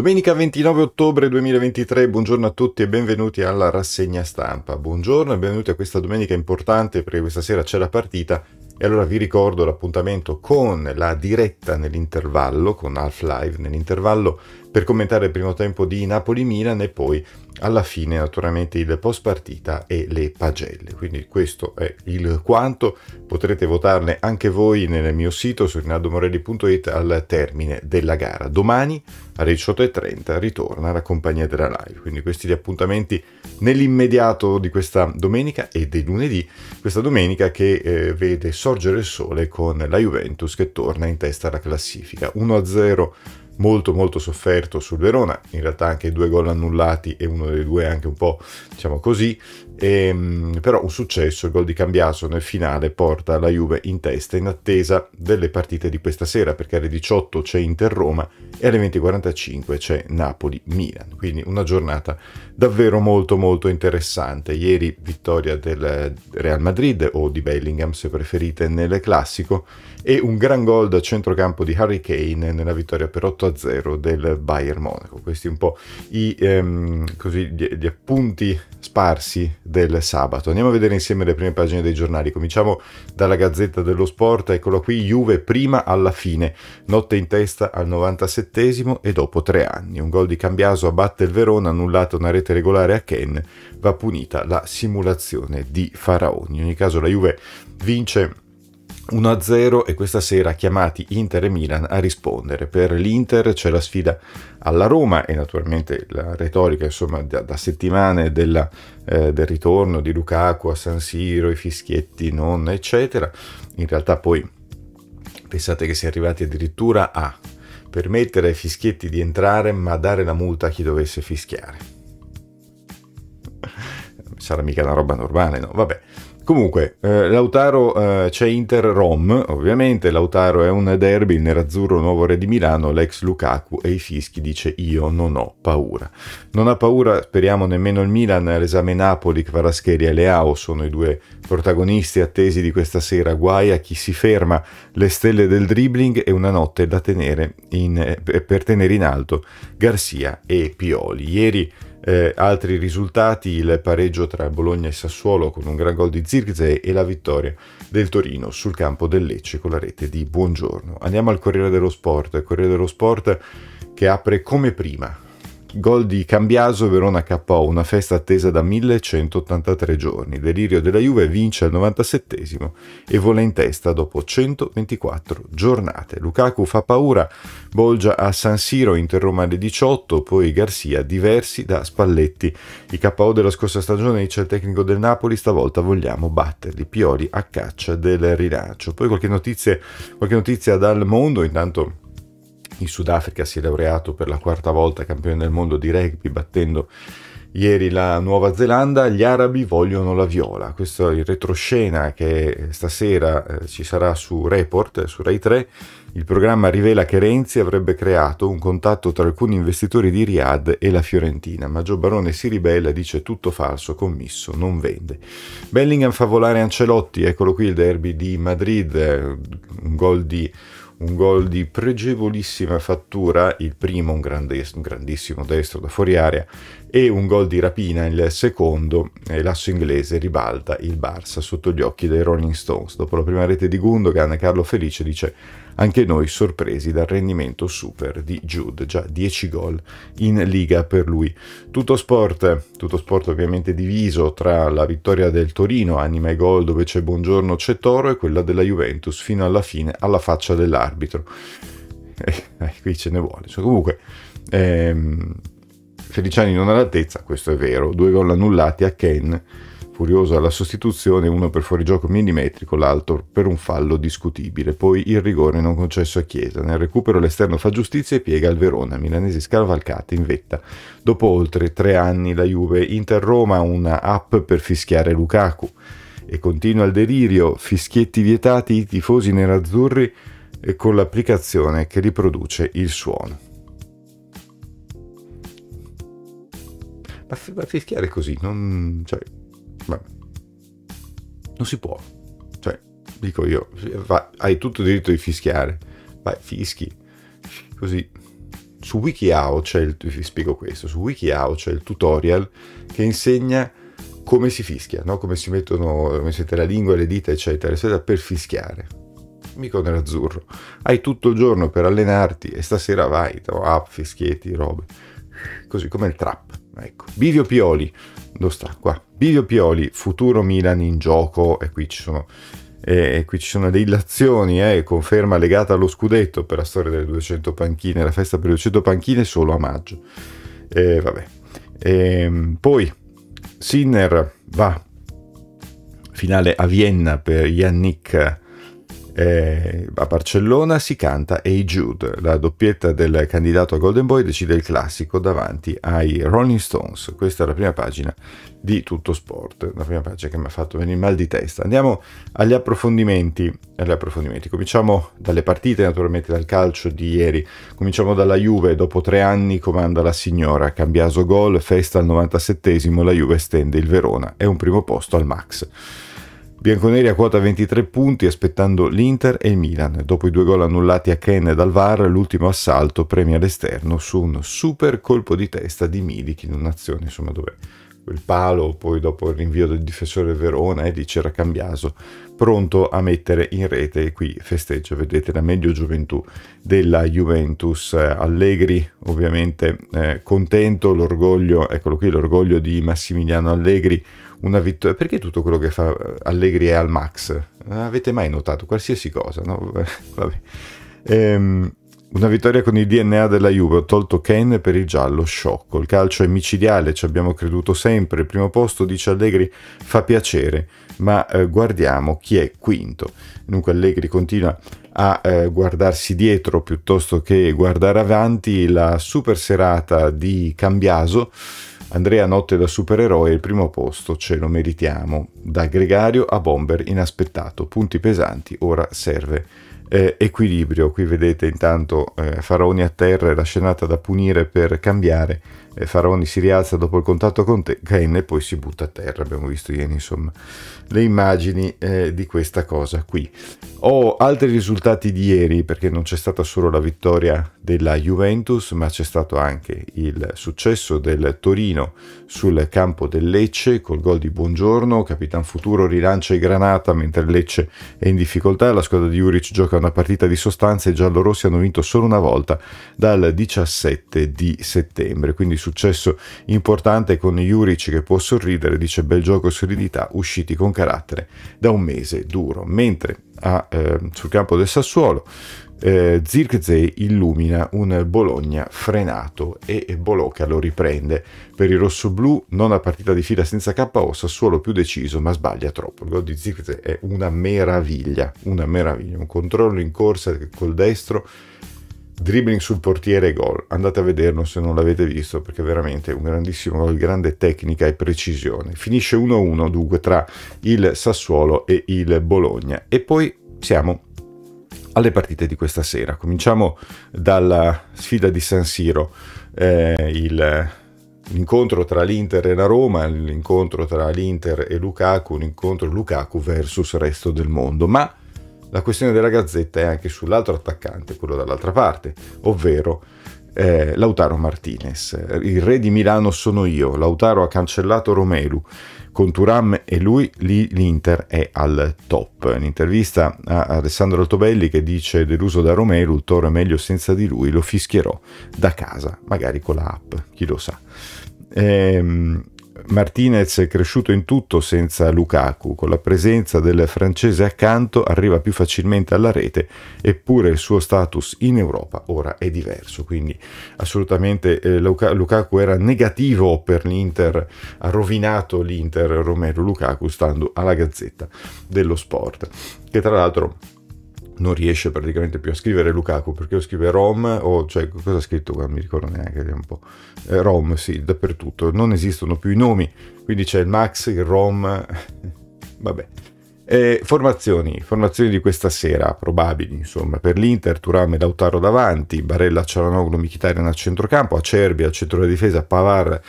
Domenica 29 ottobre 2023, buongiorno a tutti e benvenuti alla rassegna stampa. Buongiorno e benvenuti a questa domenica importante perché questa sera c'è la partita e allora vi ricordo l'appuntamento con la diretta nell'intervallo, con Half Live nell'intervallo per commentare il primo tempo di Napoli-Milan e poi alla fine naturalmente il post partita e le pagelle. Quindi questo è il quanto, potrete votarne anche voi nel mio sito su rinaldomorelli.it al termine della gara. Domani alle 18.30 ritorna la compagnia della live, quindi questi gli appuntamenti nell'immediato di questa domenica e dei lunedì, questa domenica che eh, vede sorgere il sole con la Juventus che torna in testa alla classifica. 1-0 molto molto sofferto sul Verona, in realtà anche due gol annullati e uno dei due anche un po' diciamo così, e, ehm, però un successo, il gol di Cambiaso nel finale porta la Juve in testa in attesa delle partite di questa sera perché alle 18 c'è Inter-Roma e alle 20.45 c'è Napoli-Milan, quindi una giornata davvero molto molto interessante. Ieri vittoria del Real Madrid o di Bellingham se preferite nel classico e un gran gol da centrocampo di Harry Kane nella vittoria per 8 1-0 del Bayern Monaco. Questi un po' i, ehm, così, gli, gli, appunti sparsi del sabato. Andiamo a vedere insieme le prime pagine dei giornali. Cominciamo dalla Gazzetta dello Sport, eccola qui, Juve prima alla fine, notte in testa al 97 e dopo tre anni. Un gol di Cambiaso abbatte il Verona, annullata una rete regolare a Ken, va punita la simulazione di Faraoni. In ogni caso la Juve vince 1-0 e questa sera chiamati Inter e Milan a rispondere. Per l'Inter c'è la sfida alla Roma e naturalmente la retorica insomma, da, da settimane della, eh, del ritorno di Lukaku a San Siro, i fischietti, non eccetera. In realtà poi pensate che si è arrivati addirittura a permettere ai fischietti di entrare ma dare la multa a chi dovesse fischiare. Sarà mica una roba normale, no? Vabbè. Comunque, eh, Lautaro eh, c'è Inter-Rom, ovviamente, Lautaro è un derby, il nerazzurro nuovo re di Milano, l'ex Lukaku e i fischi dice io non ho paura. Non ha paura, speriamo, nemmeno il Milan, l'esame Napoli, Kvarascheri e Leao sono i due protagonisti attesi di questa sera, guai a chi si ferma, le stelle del dribbling e una notte da tenere in, eh, per tenere in alto Garcia e Pioli. Ieri eh, altri risultati, il pareggio tra Bologna e Sassuolo con un gran gol di Zirze e la vittoria del Torino sul campo del Lecce con la rete di Buongiorno. Andiamo al Corriere dello Sport, Corriere dello Sport che apre come prima gol di Cambiaso Verona KO, una festa attesa da 1183 giorni. Delirio della Juve vince al 97 e vola in testa dopo 124 giornate. Lukaku fa paura, Bolgia a San Siro, Inter alle 18, poi Garzia diversi da Spalletti. I KO della scorsa stagione dice il tecnico del Napoli, stavolta vogliamo batterli. Pioli a caccia del rilancio. Poi qualche notizia, qualche notizia dal mondo, intanto in Sudafrica si è laureato per la quarta volta campione del mondo di rugby battendo ieri la Nuova Zelanda, gli arabi vogliono la viola. Questo è il retroscena che stasera eh, ci sarà su Report, eh, su Rai 3. Il programma rivela che Renzi avrebbe creato un contatto tra alcuni investitori di Riyadh e la Fiorentina, ma Gio Barone si ribella e dice tutto falso, commisso, non vende. Bellingham fa volare Ancelotti, eccolo qui il derby di Madrid, eh, un gol di un gol di pregevolissima fattura, il primo un, grandes- un grandissimo destro da fuori area e un gol di rapina il secondo e l'asso inglese ribalta il Barça sotto gli occhi dei Rolling Stones. Dopo la prima rete di Gundogan, Carlo Felice dice anche noi sorpresi dal rendimento super di Jude, già 10 gol in liga per lui. Tutto sport, tutto sport ovviamente diviso tra la vittoria del Torino, anima e gol dove c'è buongiorno c'è Toro e quella della Juventus fino alla fine alla faccia dell'arbitro. Eh, eh, qui ce ne vuole. So, comunque, ehm, Feliciani non all'altezza, questo è vero, due gol annullati a Ken curiosa la sostituzione, uno per fuorigioco millimetrico, l'altro per un fallo discutibile. Poi il rigore non concesso a Chiesa. Nel recupero l'esterno fa giustizia e piega al Verona. Milanesi scavalcati in vetta. Dopo oltre tre anni la Juve interroma una app per fischiare Lukaku. E continua il delirio, fischietti vietati, i tifosi nerazzurri e con l'applicazione che riproduce il suono. Ma, fischiare così, non... Cioè, Vabbè. Non si può. Cioè, dico io, hai tutto il diritto di fischiare. Vai, fischi. Così. Su WikiHow c'è il, vi spiego questo, su WikiHow c'è il tutorial che insegna come si fischia, no? come si mettono, come si mette la lingua, le dita, eccetera, eccetera, per fischiare. Mico nell'azzurro. Hai tutto il giorno per allenarti e stasera vai, up, fischietti, robe. Così come il trap. Ecco. Bivio Pioli, dove sta qua? Bilio Pioli, futuro Milan in gioco, e qui ci sono, eh, qui ci sono le illazioni, eh, conferma legata allo scudetto per la storia delle 200 panchine, la festa per le 200 panchine solo a maggio. Eh, vabbè. Eh, poi Sinner va finale a Vienna per Yannick eh, a Barcellona si canta Hey Jude, la doppietta del candidato a Golden Boy decide il classico davanti ai Rolling Stones. Questa è la prima pagina di Tutto Sport, la prima pagina che mi ha fatto venire mal di testa. Andiamo agli approfondimenti, agli approfondimenti. Cominciamo dalle partite, naturalmente dal calcio di ieri. Cominciamo dalla Juve, dopo tre anni comanda la signora, Cambiaso gol, festa al 97esimo, la Juve stende il Verona è un primo posto al Max. Bianconeri a quota 23 punti aspettando l'Inter e il Milan. Dopo i due gol annullati a Ken e dal VAR, l'ultimo assalto premia all'esterno su un super colpo di testa di Milik in un'azione, insomma, dove quel palo, poi dopo il rinvio del difensore Verona e eh, lì c'era Cambiaso, pronto a mettere in rete e qui festeggia, vedete la meglio gioventù della Juventus, Allegri ovviamente eh, contento, l'orgoglio, eccolo qui, l'orgoglio di Massimiliano Allegri una vittoria. Perché tutto quello che fa eh, Allegri è al max? Avete mai notato? Qualsiasi cosa, no? ehm, una vittoria con il DNA della Juve, ho tolto Kane per il giallo, sciocco. Il calcio è micidiale, ci abbiamo creduto sempre. Il primo posto, dice Allegri, fa piacere, ma eh, guardiamo chi è quinto. Dunque Allegri continua a eh, guardarsi dietro piuttosto che guardare avanti la super serata di Cambiaso Andrea Notte da supereroe il primo posto ce lo meritiamo, da gregario a bomber inaspettato, punti pesanti, ora serve. Eh, equilibrio, qui vedete intanto eh, Faraoni a terra e la scenata da punire per cambiare e Faraoni si rialza dopo il contatto con te, e poi si butta a terra, abbiamo visto ieri insomma le immagini eh, di questa cosa qui. Ho altri risultati di ieri perché non c'è stata solo la vittoria della Juventus ma c'è stato anche il successo del Torino sul campo del Lecce col gol di Buongiorno, Capitan Futuro rilancia i Granata mentre Lecce è in difficoltà, la squadra di Juric gioca una partita di sostanza e i giallorossi hanno vinto solo una volta dal 17 di settembre, quindi su successo importante con Juric che può sorridere, dice bel gioco e solidità, usciti con carattere da un mese duro. Mentre a, eh, sul campo del Sassuolo eh, Zirkzee illumina un Bologna frenato e Bolocca lo riprende. Per il rossoblù, non a partita di fila senza KO, Sassuolo più deciso ma sbaglia troppo. Il gol di Zirkze è una meraviglia, una meraviglia, un controllo in corsa col destro dribbling sul portiere e gol. Andate a vederlo se non l'avete visto perché è veramente un grandissimo gol, grande tecnica e precisione. Finisce 1-1 dunque tra il Sassuolo e il Bologna. E poi siamo alle partite di questa sera. Cominciamo dalla sfida di San Siro, eh, il, l'incontro tra l'Inter e la Roma, l'incontro tra l'Inter e Lukaku, un incontro Lukaku versus il resto del mondo. Ma la questione della gazzetta è anche sull'altro attaccante, quello dall'altra parte, ovvero eh, Lautaro Martinez. Il re di Milano sono io, Lautaro ha cancellato Romelu, con Turam e lui lì l'Inter è al top. Un'intervista a Alessandro Altobelli che dice deluso da Romelu, il Toro è meglio senza di lui, lo fischierò da casa, magari con la app, chi lo sa. Ehm, Martinez è cresciuto in tutto senza Lukaku, con la presenza del francese accanto arriva più facilmente alla rete, eppure il suo status in Europa ora è diverso, quindi assolutamente eh, Lukaku era negativo per l'Inter, ha rovinato l'Inter Romero Lukaku stando alla Gazzetta dello Sport, che tra l'altro non riesce praticamente più a scrivere Lukaku perché lo scrive Rom, o cioè cosa ha scritto qua? Mi ricordo neanche un po'. Eh, Rom, sì, dappertutto, non esistono più i nomi, quindi c'è il Max, il Rom, vabbè. Eh, formazioni, formazioni di questa sera, probabili insomma, per l'Inter, Turam e Lautaro davanti, Barella, Cialanoglu, Michitarian al centrocampo, Acerbi al centro della difesa, Pavar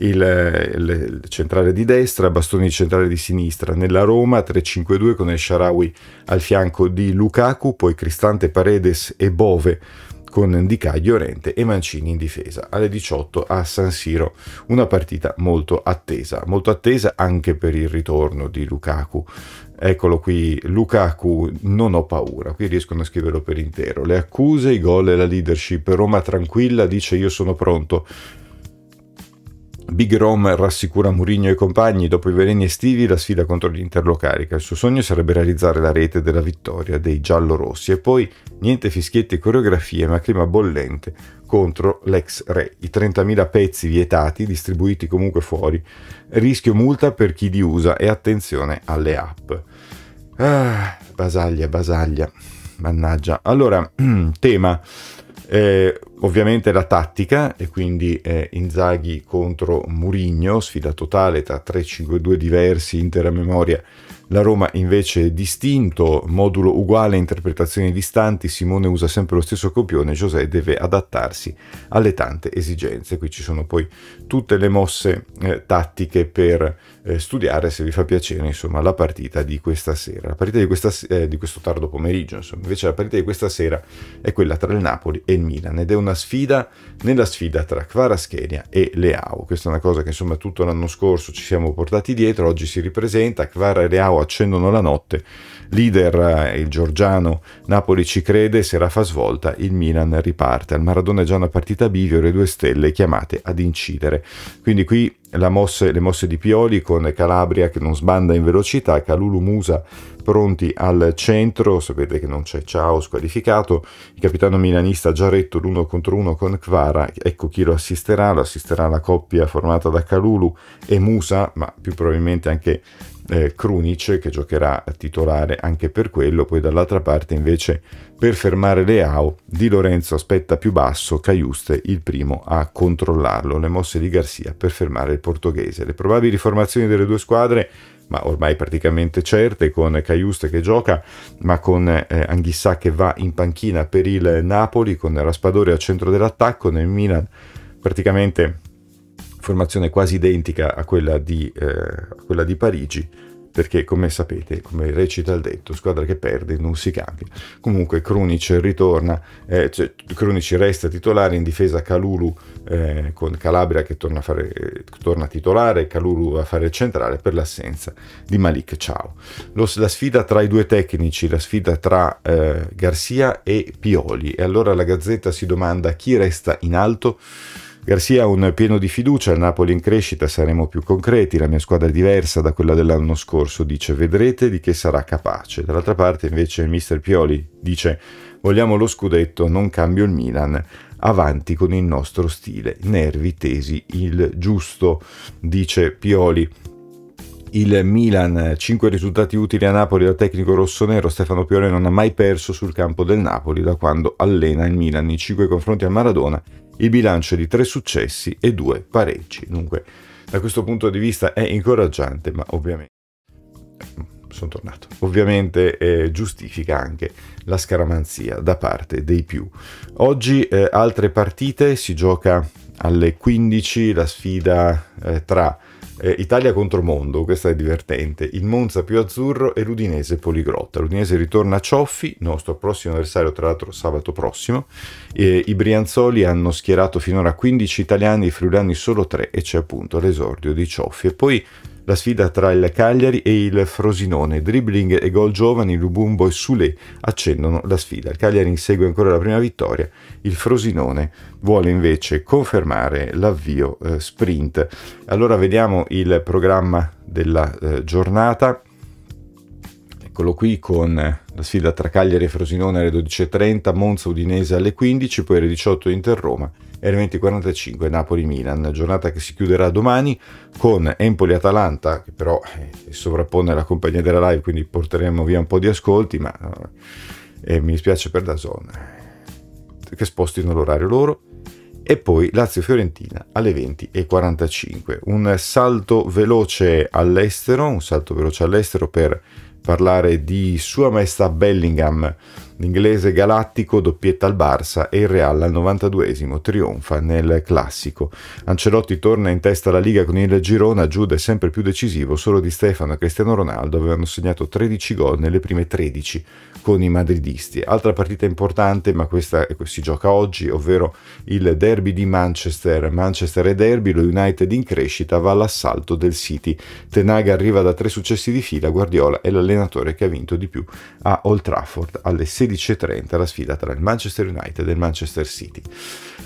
il, eh, il, centrale di destra, Bastoni centrale di sinistra, nella Roma 3-5-2 con El Sharawi al fianco di Lukaku, poi Cristante, Paredes e Bove con Di Caglio, e Mancini in difesa. Alle 18 a San Siro una partita molto attesa, molto attesa anche per il ritorno di Lukaku. Eccolo qui, Lukaku non ho paura, qui riescono a scriverlo per intero. Le accuse, i gol e la leadership, Roma tranquilla dice io sono pronto, Big Rom rassicura Mourinho e compagni, dopo i veleni estivi la sfida contro l'Inter lo carica. Il suo sogno sarebbe realizzare la rete della vittoria dei giallorossi e poi niente fischietti e coreografie, ma clima bollente contro l'ex re. I 30.000 pezzi vietati, distribuiti comunque fuori, rischio multa per chi li usa e attenzione alle app. Ah, basaglia, basaglia. Mannaggia. Allora, tema eh, ovviamente la tattica, e quindi eh, Inzaghi contro Murigno, sfida totale tra 3-5-2 diversi, intera memoria. La Roma invece distinto, modulo uguale, interpretazioni distanti, Simone usa sempre lo stesso copione, José deve adattarsi alle tante esigenze. Qui ci sono poi tutte le mosse eh, tattiche per eh, studiare se vi fa piacere insomma la partita di questa sera la partita di, questa, eh, di questo tardo pomeriggio insomma. invece la partita di questa sera è quella tra il Napoli e il Milan ed è una sfida nella sfida tra Kvaraschelia e Leao questa è una cosa che insomma tutto l'anno scorso ci siamo portati dietro oggi si ripresenta Kvara e Leao accendono la notte leader eh, il Giorgiano Napoli ci crede se la fa svolta il Milan riparte al Maradona è già una partita bivio le due stelle chiamate ad incidere quindi qui mosse, le mosse di Pioli con Calabria che non sbanda in velocità, Calulu Musa pronti al centro, sapete che non c'è Ciao squalificato, il capitano milanista Giaretto l'uno contro uno con Kvara, ecco chi lo assisterà, lo assisterà la coppia formata da Calulu e Musa, ma più probabilmente anche eh, Krunic che giocherà titolare anche per quello, poi dall'altra parte invece per fermare Leao Di Lorenzo aspetta più basso, Caiuste il primo a controllarlo, le mosse di Garcia per fermare il portoghese. Le probabili formazioni delle due squadre ma ormai praticamente certe, con Caiuste che gioca, ma con eh, Anghissà che va in panchina per il Napoli, con Raspadori al centro dell'attacco, nel Milan praticamente formazione quasi identica a quella di, eh, a quella di Parigi, perché come sapete, come recita il detto, squadra che perde non si cambia. Comunque Krunic ritorna, eh, cioè, Krunic resta titolare in difesa Calulu eh, con Calabria che torna a, fare, eh, torna a titolare, Calulu a fare il centrale per l'assenza di Malik Ciao. Lo, la sfida tra i due tecnici, la sfida tra eh, Garcia e Pioli e allora la Gazzetta si domanda chi resta in alto. Garcia un pieno di fiducia, il Napoli in crescita, saremo più concreti, la mia squadra è diversa da quella dell'anno scorso, dice vedrete di che sarà capace. Dall'altra parte invece mister Pioli dice vogliamo lo scudetto, non cambio il Milan, avanti con il nostro stile, nervi tesi, il giusto, dice Pioli. Il Milan, 5 risultati utili a Napoli dal tecnico rossonero, Stefano Pioli non ha mai perso sul campo del Napoli da quando allena il Milan in 5 confronti al Maradona il bilancio di tre successi e due pareggi. Dunque, da questo punto di vista è incoraggiante, ma ovviamente eh, sono tornato. Ovviamente eh, giustifica anche la scaramanzia da parte dei più. Oggi eh, altre partite si gioca alle 15 la sfida eh, tra eh, Italia contro mondo, questa è divertente. Il Monza più azzurro e l'Udinese poligrotta. L'Udinese ritorna a Cioffi, nostro prossimo avversario, tra l'altro sabato prossimo. Eh, I Brianzoli hanno schierato finora 15 italiani, i friulani solo 3 e c'è appunto l'esordio di Cioffi. E poi la sfida tra il Cagliari e il Frosinone, dribbling e gol giovani, Lubumbo e Sule accendono la sfida. Il Cagliari insegue ancora la prima vittoria, il Frosinone vuole invece confermare l'avvio eh, sprint. Allora vediamo il programma della eh, giornata. Eccolo qui con la sfida tra Cagliari e Frosinone alle 12.30, Monza Udinese alle 15, poi alle 18 Inter Roma e alle 20.45 Napoli-Milan, giornata che si chiuderà domani con Empoli-Atalanta, che però eh, sovrappone la compagnia della live, quindi porteremo via un po' di ascolti, ma eh, mi dispiace per la eh, che spostino l'orario loro. E poi Lazio-Fiorentina alle 20.45. Un salto veloce all'estero, un salto veloce all'estero per parlare di Sua Maestà Bellingham L'inglese galattico doppietta al Barça e il Real al 92esimo trionfa nel classico. Ancelotti torna in testa alla Liga con il Girona, Giuda è sempre più decisivo, solo di Stefano e Cristiano Ronaldo avevano segnato 13 gol nelle prime 13 con i madridisti. Altra partita importante, ma questa si gioca oggi, ovvero il derby di Manchester. Manchester e derby, lo United in crescita va all'assalto del City. Tenaga arriva da tre successi di fila, Guardiola è l'allenatore che ha vinto di più a Old Trafford alle 16 16.30 la sfida tra il Manchester United e il Manchester City.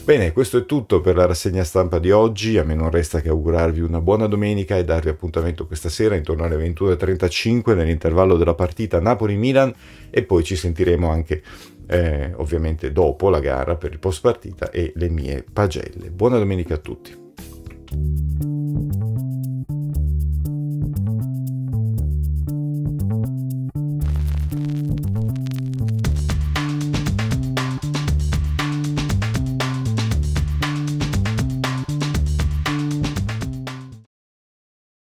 Bene, questo è tutto per la rassegna stampa di oggi, a me non resta che augurarvi una buona domenica e darvi appuntamento questa sera intorno alle 21.35 nell'intervallo della partita Napoli-Milan e poi ci sentiremo anche eh, ovviamente dopo la gara per il post partita e le mie pagelle. Buona domenica a tutti.